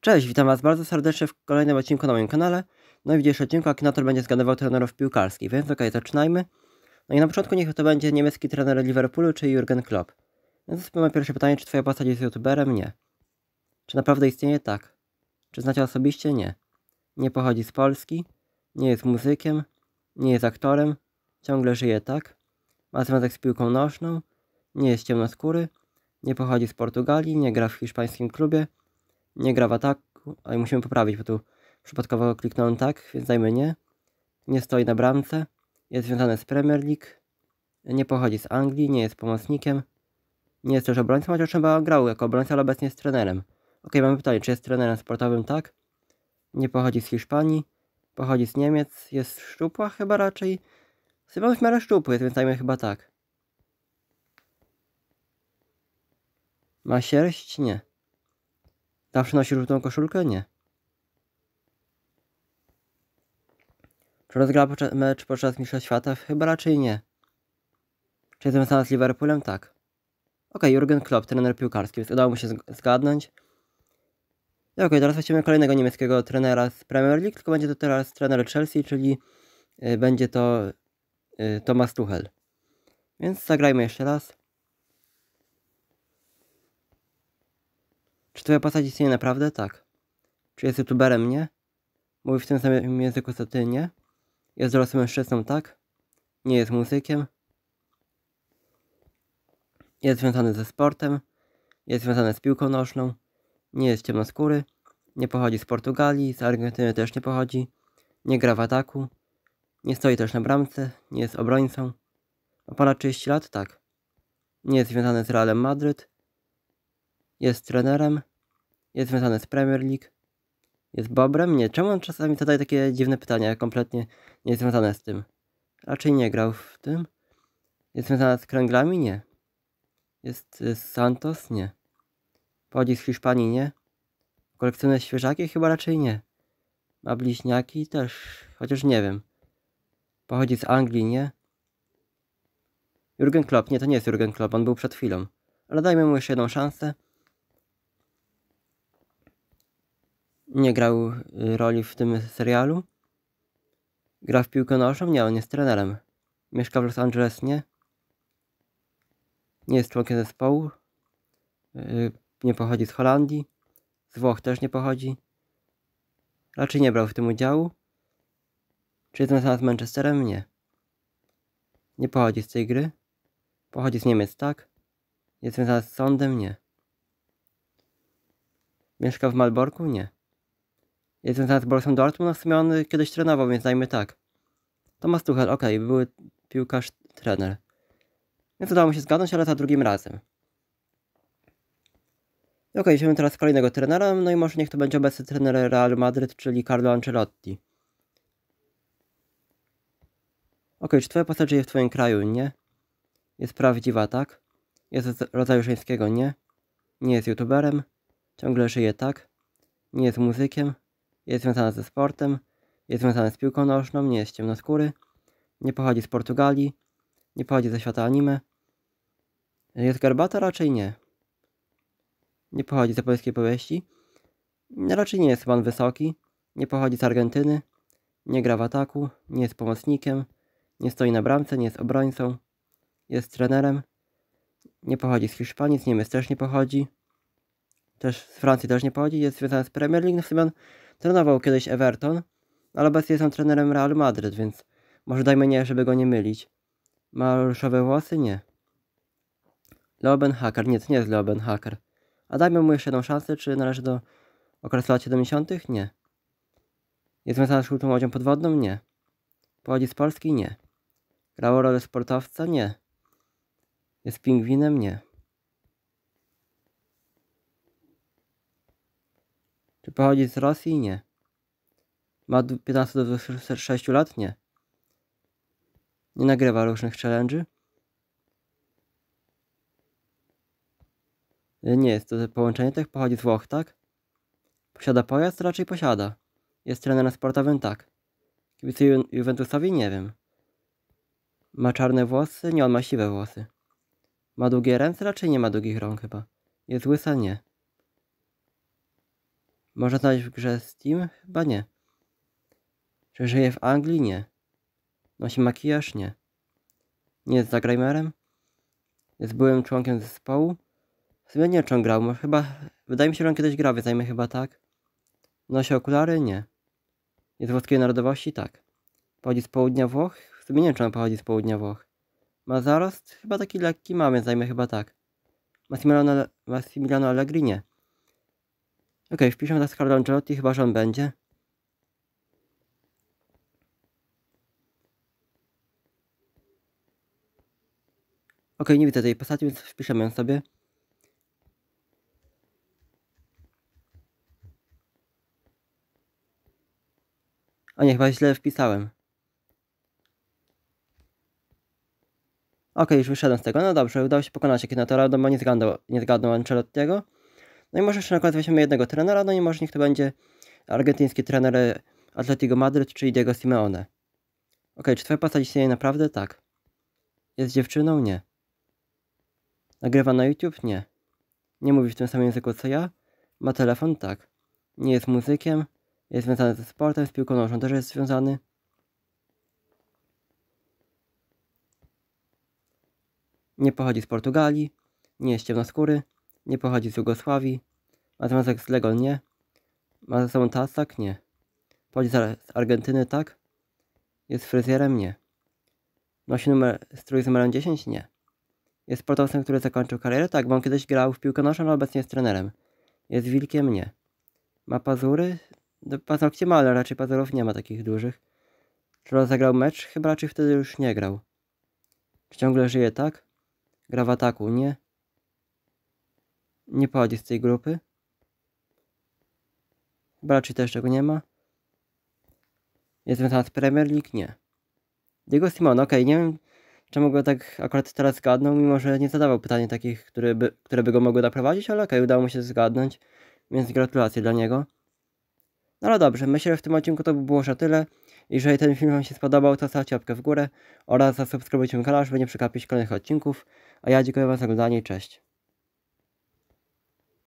Cześć, witam Was bardzo serdecznie w kolejnym odcinku na moim kanale. No i w dzisiejszym odcinku Akinator będzie zgadywał trenerów piłkarskich, więc okej, okay, zaczynajmy. No i na początku niech to będzie niemiecki trener Liverpoolu czy Jurgen Klopp. Więc mamy pierwsze pytanie, czy Twoja postać jest youtuberem? Nie. Czy naprawdę istnieje? Tak. Czy znacie osobiście? Nie. Nie pochodzi z Polski, nie jest muzykiem, nie jest aktorem, ciągle żyje tak, ma związek z piłką nożną, nie jest ciemnoskóry, nie pochodzi z Portugalii, nie gra w hiszpańskim klubie, nie gra w ataku, ale musimy poprawić, bo tu przypadkowo kliknąłem tak, więc dajmy nie. Nie stoi na bramce, jest związany z Premier League, nie pochodzi z Anglii, nie jest pomocnikiem, nie jest też obrońcą, chociaż chyba grał jako obrońca, ale obecnie jest trenerem. Ok, mamy pytanie, czy jest trenerem sportowym? Tak. Nie pochodzi z Hiszpanii, pochodzi z Niemiec, jest szczupła chyba raczej. Chyba w miarę szczupły jest, więc dajmy chyba tak. Ma sierść? Nie. Zawsze nosi żółtą koszulkę? Nie. Czy rozgrała podczas, mecz podczas Mistrzostw Świata? Chyba raczej nie. Czy jest związana z Liverpoolem? Tak. Okej, Jurgen Klopp, trener piłkarski, więc udało mu się zgadnąć. I no okej, teraz weźmiemy kolejnego niemieckiego trenera z Premier League, tylko będzie to teraz trener Chelsea, czyli y, będzie to y, Thomas Tuchel. Więc zagrajmy jeszcze raz. Czy twoja postać istnieje naprawdę? Tak. Czy jest youtuberem? Nie. Mówi w tym samym języku co ty? Nie. Jest dorosłym mężczyzną? Tak. Nie jest muzykiem. Jest związany ze sportem. Jest związany z piłką nożną. Nie jest ciemnoskóry. Nie pochodzi z Portugalii. Z Argentyny też nie pochodzi. Nie gra w ataku. Nie stoi też na bramce. Nie jest obrońcą. Ma ponad 30 lat? Tak. Nie jest związany z Realem Madryt jest trenerem, jest związany z Premier League, jest Bobrem? Nie. Czemu on czasami zadaje takie dziwne pytania, kompletnie nie jest związane z tym? Raczej nie grał w tym. Jest związany z kręglami? Nie. Jest y, z Santos? Nie. Pochodzi z Hiszpanii? Nie. Kolekcjonuje świeżaki? Chyba raczej nie. Ma bliźniaki? Też. Chociaż nie wiem. Pochodzi z Anglii? Nie. Jurgen Klopp? Nie, to nie jest Jurgen Klopp, on był przed chwilą. Ale dajmy mu jeszcze jedną szansę. nie grał y, roli w tym serialu. Gra w piłkę nożną? Nie, on jest trenerem. Mieszka w Los Angeles? Nie. Nie jest członkiem zespołu. Y, nie pochodzi z Holandii. Z Włoch też nie pochodzi. Raczej nie brał w tym udziału. Czy jest związana z Manchesterem? Nie. Nie pochodzi z tej gry. Pochodzi z Niemiec, tak? Jest związana z sądem? Nie. Mieszka w Malborku? Nie. Jestem z Borussią Dortmund, no w sumie on kiedyś trenował, więc dajmy tak. Tomasz Tuchel, okej, okay, były piłkarz, trener. Więc no udało mu się zgadnąć, ale za drugim razem. No okej, okay, idziemy teraz kolejnego trenera, no i może niech to będzie obecny trener Real Madryt, czyli Carlo Ancelotti. Okej, okay, czy twoja postać żyje w twoim kraju, nie? Jest prawdziwa, tak? Jest z rodzaju żeńskiego, nie? Nie jest youtuberem? Ciągle żyje, tak? Nie jest muzykiem? jest związany ze sportem, jest związany z piłką nożną, nie jest ciemnoskóry, nie pochodzi z Portugalii, nie pochodzi ze świata anime. Jest garbata? Raczej nie. Nie pochodzi z polskiej powieści. Raczej nie jest pan wysoki, nie pochodzi z Argentyny, nie gra w ataku, nie jest pomocnikiem, nie stoi na bramce, nie jest obrońcą, jest trenerem, nie pochodzi z Hiszpanii, z Niemiec też nie pochodzi, też z Francji też nie pochodzi, jest związany z Premier League, na no w sumie on Trenował kiedyś Everton, ale obecnie jest on trenerem Real Madryt, więc może dajmy nie, żeby go nie mylić. Ma różowe włosy? Nie. Leoben Hacker. Nie, to nie jest Leoben Hacker. A dajmy mu jeszcze jedną szansę, czy należy do okresu lat 70.? Nie. Jest związany z żółtą łodzią podwodną? Nie. Pochodzi z Polski? Nie. Grało rolę sportowca? Nie. Jest pingwinem? Nie. Czy pochodzi z Rosji? Nie. Ma 15 do 26 lat? Nie. Nie nagrywa różnych challenge'y? Nie jest to połączenie tych, tak? pochodzi z Włoch, tak? Posiada pojazd? Raczej posiada. Jest trenerem sportowym? Tak. Kibicuje Ju Juventusowi? Nie wiem. Ma czarne włosy? Nie, on ma siwe włosy. Ma długie ręce? Raczej nie ma długich rąk chyba. Jest łysa? Nie. Można znaleźć w grze Steam? Chyba nie. Czy żyje w Anglii? Nie. Nosi makijaż? Nie. Nie jest zagrajmerem? Jest byłym członkiem zespołu? W sumie nie czy on grał, chyba... Wydaje mi się, że on kiedyś grał, więc zajmę chyba tak. Nosi okulary? Nie. Jest włoskiej narodowości? Tak. Pochodzi z południa Włoch? W sumie nie czy on pochodzi z południa Włoch. Ma zarost? Chyba taki lekki mamy, zajmę chyba tak. Massimiliano, Massimiliano Allegri? Nie. Ok, wpiszę na Carlo Ancelotti, chyba że on będzie. Ok, nie widzę tej postaci, więc wpiszemy ją sobie. A nie, chyba źle wpisałem. Ok, już wyszedłem z tego. No dobrze, udało się pokonać Akinatora, no bo nie zgadnął, nie zgadnął Ancelottiego. No i może jeszcze na przykład weźmiemy jednego trenera, no i może niech to będzie argentyński trener e, Atletico Madryt, czyli Diego Simeone. Ok, czy twoja postać istnieje naprawdę? Tak. Jest dziewczyną? Nie. Nagrywa na YouTube? Nie. Nie mówi w tym samym języku co ja? Ma telefon? Tak. Nie jest muzykiem? Jest związany ze sportem, z piłką nożną też jest związany. Nie pochodzi z Portugalii, nie jest ciemnoskóry, nie pochodzi z Jugosławii, ma związek z Legol nie, ma ze sobą tak nie, pochodzi z Argentyny tak, jest fryzjerem nie, nosi numer, strój z numerem 10 nie, jest sportowcem, który zakończył karierę tak, bo on kiedyś grał w piłkę nożną, ale obecnie jest trenerem, jest wilkiem nie, ma pazury, no, paznokcie ma, ale raczej pazurów nie ma takich dużych, czy rozegrał mecz? Chyba raczej wtedy już nie grał. Czy ciągle żyje tak? Gra w ataku, nie? nie pochodzi z tej grupy. Bo też tego nie ma. Jest związana z Premier League? Nie. Diego Simon, okej, okay, nie wiem czemu go tak akurat teraz zgadnął, mimo że nie zadawał pytań takich, które by, które by go mogły doprowadzić, ale okej, okay, udało mu się zgadnąć, więc gratulacje dla niego. No ale dobrze, myślę, że w tym odcinku to by było już na tyle. Jeżeli ten film Wam się spodobał, to stawcie łapkę w górę oraz zasubskrybujcie mój kanał, żeby nie przekapić kolejnych odcinków. A ja dziękuję Wam za oglądanie i cześć.